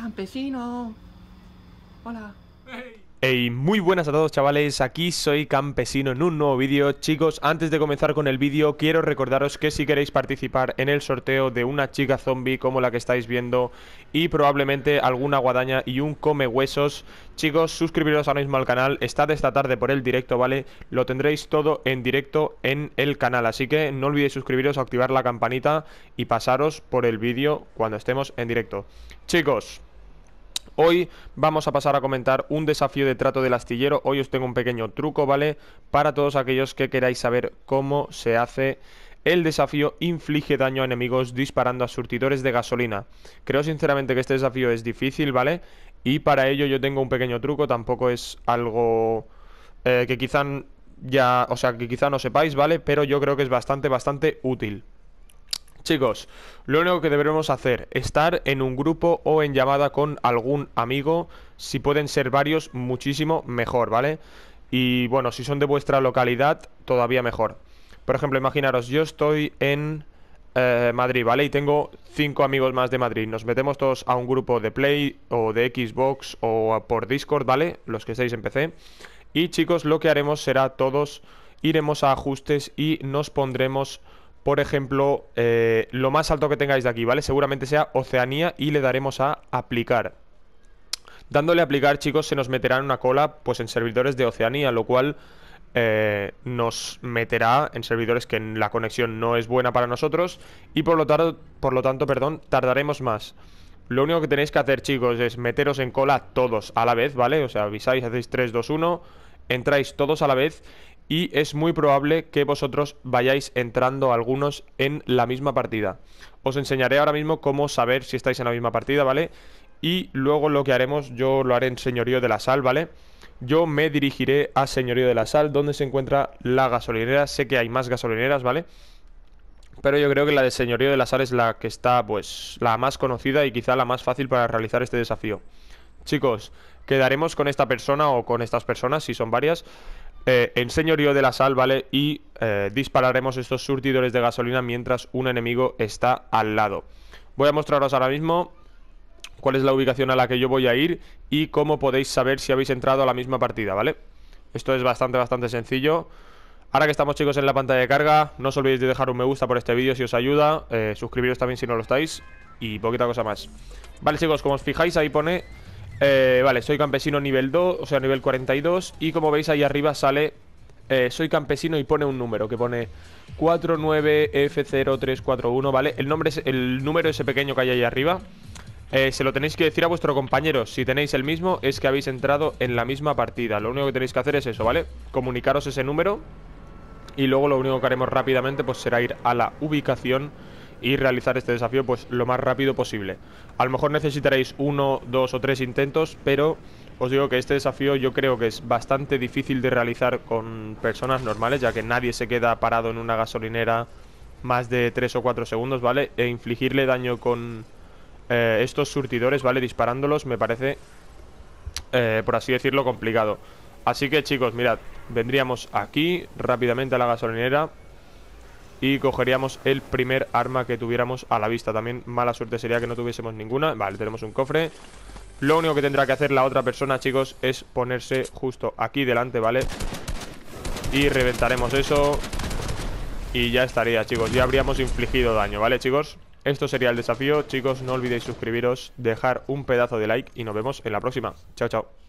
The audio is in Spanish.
Campesino. Hola. Hey. muy buenas a todos chavales, aquí soy Campesino en un nuevo vídeo Chicos, antes de comenzar con el vídeo quiero recordaros que si queréis participar en el sorteo de una chica zombie como la que estáis viendo Y probablemente alguna guadaña y un come huesos Chicos, suscribiros ahora mismo al canal, estad esta tarde por el directo, ¿vale? Lo tendréis todo en directo en el canal, así que no olvidéis suscribiros, activar la campanita Y pasaros por el vídeo cuando estemos en directo Chicos, Hoy vamos a pasar a comentar un desafío de trato del astillero. Hoy os tengo un pequeño truco, ¿vale? Para todos aquellos que queráis saber cómo se hace el desafío inflige daño a enemigos disparando a surtidores de gasolina. Creo sinceramente que este desafío es difícil, ¿vale? Y para ello yo tengo un pequeño truco, tampoco es algo eh, que quizá ya, o sea, que quizá no sepáis, ¿vale? Pero yo creo que es bastante, bastante útil. Chicos, lo único que deberemos hacer, estar en un grupo o en llamada con algún amigo, si pueden ser varios, muchísimo mejor, ¿vale? Y bueno, si son de vuestra localidad, todavía mejor. Por ejemplo, imaginaros, yo estoy en eh, Madrid, ¿vale? Y tengo cinco amigos más de Madrid. Nos metemos todos a un grupo de Play o de Xbox o por Discord, ¿vale? Los que estáis en PC. Y chicos, lo que haremos será todos iremos a ajustes y nos pondremos por ejemplo, eh, lo más alto que tengáis de aquí, ¿vale? Seguramente sea Oceanía y le daremos a aplicar. Dándole a aplicar, chicos, se nos meterá en una cola pues en servidores de Oceanía, lo cual eh, nos meterá en servidores que la conexión no es buena para nosotros y por lo, por lo tanto perdón, tardaremos más. Lo único que tenéis que hacer, chicos, es meteros en cola todos a la vez, ¿vale? O sea, avisáis, hacéis 3, 2, 1, entráis todos a la vez y es muy probable que vosotros vayáis entrando algunos en la misma partida. Os enseñaré ahora mismo cómo saber si estáis en la misma partida, ¿vale? Y luego lo que haremos, yo lo haré en Señorío de la Sal, ¿vale? Yo me dirigiré a Señorío de la Sal, donde se encuentra la gasolinera. Sé que hay más gasolineras, ¿vale? Pero yo creo que la de Señorío de la Sal es la que está, pues, la más conocida y quizá la más fácil para realizar este desafío. Chicos, quedaremos con esta persona o con estas personas, si son varias, eh, en señorío de la sal, ¿vale? Y eh, dispararemos estos surtidores de gasolina mientras un enemigo está al lado. Voy a mostraros ahora mismo cuál es la ubicación a la que yo voy a ir y cómo podéis saber si habéis entrado a la misma partida, ¿vale? Esto es bastante, bastante sencillo. Ahora que estamos chicos en la pantalla de carga, no os olvidéis de dejar un me gusta por este vídeo si os ayuda, eh, suscribiros también si no lo estáis y poquita cosa más. Vale chicos, como os fijáis ahí pone eh, vale, soy campesino nivel 2, o sea, nivel 42. Y como veis ahí arriba sale eh, soy campesino y pone un número que pone 49F0341, ¿vale? El, nombre es, el número ese pequeño que hay ahí arriba. Eh, se lo tenéis que decir a vuestro compañero. Si tenéis el mismo, es que habéis entrado en la misma partida. Lo único que tenéis que hacer es eso, ¿vale? Comunicaros ese número. Y luego lo único que haremos rápidamente pues será ir a la ubicación y realizar este desafío pues lo más rápido posible. A lo mejor necesitaréis uno, dos o tres intentos, pero os digo que este desafío yo creo que es bastante difícil de realizar con personas normales, ya que nadie se queda parado en una gasolinera más de tres o cuatro segundos, ¿vale? E infligirle daño con eh, estos surtidores, ¿vale? Disparándolos me parece, eh, por así decirlo, complicado. Así que chicos, mirad, vendríamos aquí rápidamente a la gasolinera y cogeríamos el primer arma que tuviéramos a la vista. También mala suerte sería que no tuviésemos ninguna. Vale, tenemos un cofre. Lo único que tendrá que hacer la otra persona, chicos, es ponerse justo aquí delante, ¿vale? Y reventaremos eso. Y ya estaría, chicos. Ya habríamos infligido daño, ¿vale, chicos? Esto sería el desafío. Chicos, no olvidéis suscribiros, dejar un pedazo de like y nos vemos en la próxima. Chao, chao.